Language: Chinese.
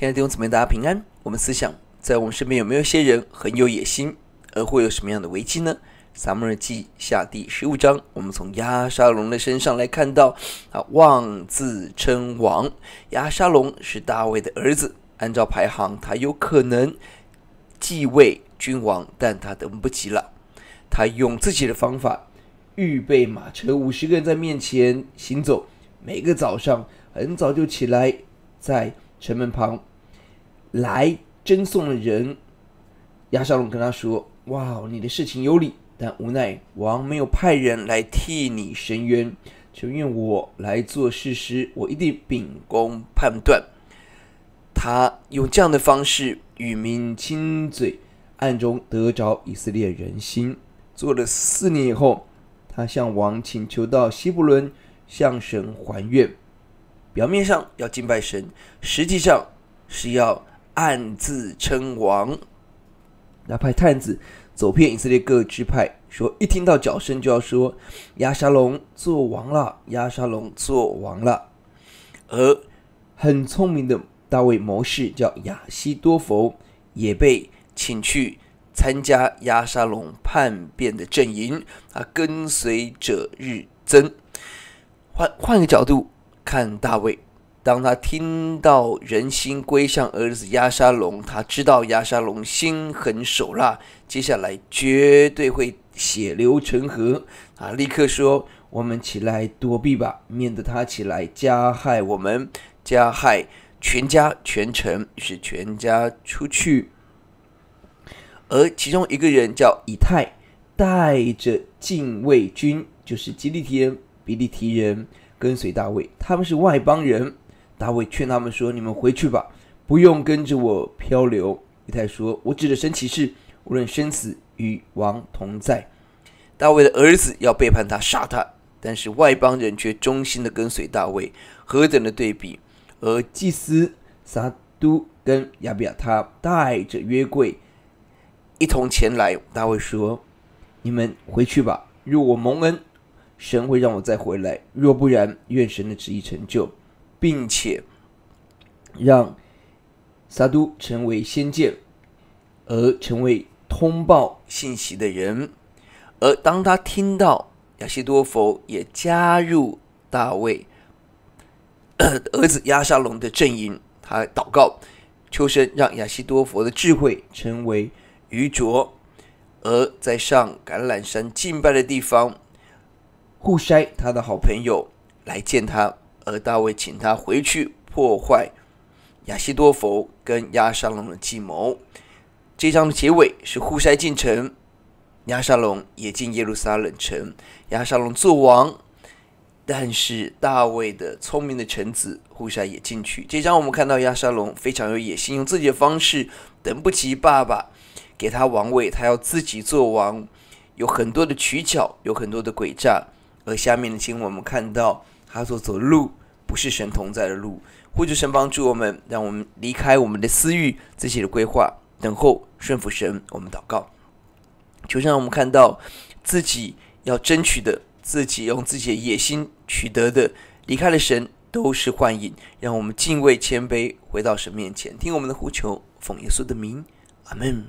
亲爱的弟兄姊妹，大家平安。我们思想在我们身边有没有一些人很有野心，而会有什么样的危机呢？萨们尔记下第十五章。我们从亚沙龙的身上来看到啊，妄自称王。亚沙龙是大卫的儿子，按照排行，他有可能继位君王，但他等不及了。他用自己的方法，预备马车，五十个人在面前行走。每个早上很早就起来，在城门旁。来争送的人，亚沙龙跟他说：“哇，你的事情有理，但无奈王没有派人来替你伸冤，求愿我来做事实，我一定秉公判断。”他用这样的方式与民亲嘴，暗中得着以色列人心。做了四年以后，他向王请求到希伯伦向神还愿，表面上要敬拜神，实际上是要。暗自称王，那派探子走遍以色列各支派，说一听到脚声就要说亚沙龙做王了，亚沙龙做王了。而很聪明的大卫谋士叫亚西多佛，也被请去参加亚沙龙叛变的阵营，他跟随者日增。换换个角度看大卫。当他听到人心归向儿子亚沙龙，他知道亚沙龙心狠手辣，接下来绝对会血流成河啊！立刻说：“我们起来躲避吧，免得他起来加害我们，加害全家全城，是全家出去。”而其中一个人叫以太，带着禁卫军，就是吉利提人，比利提人跟随大卫，他们是外邦人。大卫劝他们说：“你们回去吧，不用跟着我漂流。”以太说：“我指的神起誓，无论生死与王同在。”大卫的儿子要背叛他，杀他，但是外邦人却忠心的跟随大卫，何等的对比！而祭司撒都跟亚比亚他带着约柜一同前来。大卫说：“你们回去吧。若我蒙恩，神会让我再回来；若不然，愿神的旨意成就。”并且让撒都成为先见，而成为通报信息的人。而当他听到亚西多佛也加入大卫 儿子亚沙龙的阵营，他祷告，求神让亚西多佛的智慧成为愚拙。而在上橄榄山敬拜的地方，互筛他的好朋友来见他。而大卫请他回去破坏亚西多佛跟亚沙龙的计谋。这张的结尾是互筛进城，亚沙龙也进耶路撒冷城，亚沙龙做王。但是大卫的聪明的臣子互筛也进去。这张我们看到亚沙龙非常有野心，用自己的方式等不及爸爸给他王位，他要自己做王，有很多的取巧，有很多的诡诈。而下面的经我们看到。他所走的路不是神同在的路，呼求神帮助我们，让我们离开我们的私欲、自己的规划，等候顺服神。我们祷告，求神让我们看到自己要争取的、自己用自己的野心取得的，离开了神都是幻影。让我们敬畏谦卑，回到神面前，听我们的呼求，奉耶稣的名，阿门。